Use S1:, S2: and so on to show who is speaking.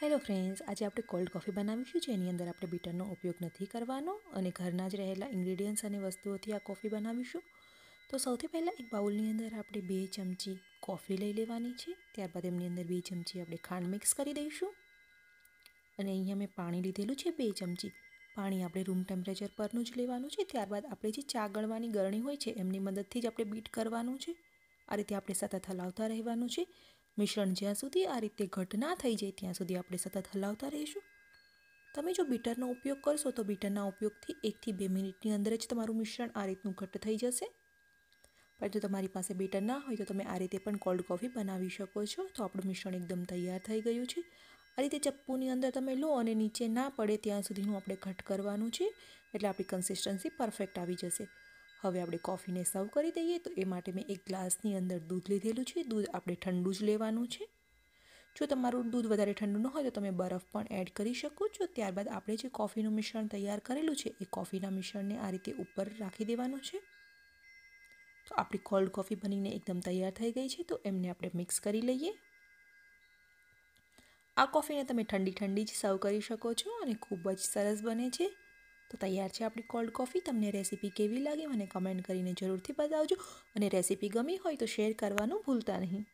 S1: hello friends આજે આપણે cold coffee બનાવીશું છે એની અંદર આપણે બીટરનો ઉપયોગ નથી કરવાનો અને ઘરના જ રહેલા ઇન્ગ્રીડિયન્ટ્સ અને વસ્તુઓથી આ કોફી બનાવીશું તો સૌથી પહેલાં એક બાઉલની અંદર આપણે બે ચમચી કોફી લઈ લેવાની છે ત્યારબાદ એમની અંદર બે ચમચી આપણે ખાંડ મિક્સ કરી દઈશું અને અહીંયા મેં પાણી લીધેલું છે બે ચમચી પાણી આપણે રૂમ ટેમ્પરેચર પરનું જ લેવાનું છે ત્યારબાદ આપણે જે ચા ગળવાની ગરણી હોય છે એમની મદદથી જ આપણે બીટ કરવાનું છે આ રીતે આપણે સતત હલાવતા રહેવાનું છે મિશ્રણ જ્યાં સુધી આ રીતે ઘટ ના થઈ જાય ત્યાં સુધી આપણે સતત હલાવતા રહીશું તમે જો બીટરનો ઉપયોગ કરશો તો બીટરના ઉપયોગથી એકથી બે મિનિટની અંદર જ તમારું મિશ્રણ આ રીતનું ઘટ્ટ થઈ જશે પણ જો તમારી પાસે બીટર ના હોય તો તમે આ રીતે પણ કોલ્ડ કોફી બનાવી શકો છો તો આપણું મિશ્રણ એકદમ તૈયાર થઈ ગયું છે આ રીતે ચપ્પુની અંદર તમે લો અને નીચે ના પડે ત્યાં સુધીનું આપણે ઘટ કરવાનું છે એટલે આપણી કન્સિસ્ટન્સી પરફેક્ટ આવી જશે હવે આપણે કોફીને સર્વ કરી દઈએ તો એ માટે મેં એક ગ્લાસની અંદર દૂધ લીધેલું છે દૂધ આપણે ઠંડુ જ લેવાનું છે જો તમારું દૂધ વધારે ઠંડુ ન હોય તો તમે બરફ પણ એડ કરી શકો છો ત્યારબાદ આપણે જે કોફીનું મિશ્રણ તૈયાર કરેલું છે એ કોફીના મિશ્રણને આ રીતે ઉપર રાખી દેવાનું છે તો આપણી કોલ્ડ કોફી બનીને એકદમ તૈયાર થઈ ગઈ છે તો એમને આપણે મિક્સ કરી લઈએ આ કોફીને તમે ઠંડી ઠંડી જ સર્વ કરી શકો છો અને ખૂબ જ સરસ બને છે તો તૈયાર છે આપણી કોલ્ડ કોફી તમને રેસીપી કેવી લાગી મને કમેન્ટ કરીને જરૂરથી બતાવજો અને રેસીપી ગમી હોય તો શેર કરવાનું ભૂલતા નહીં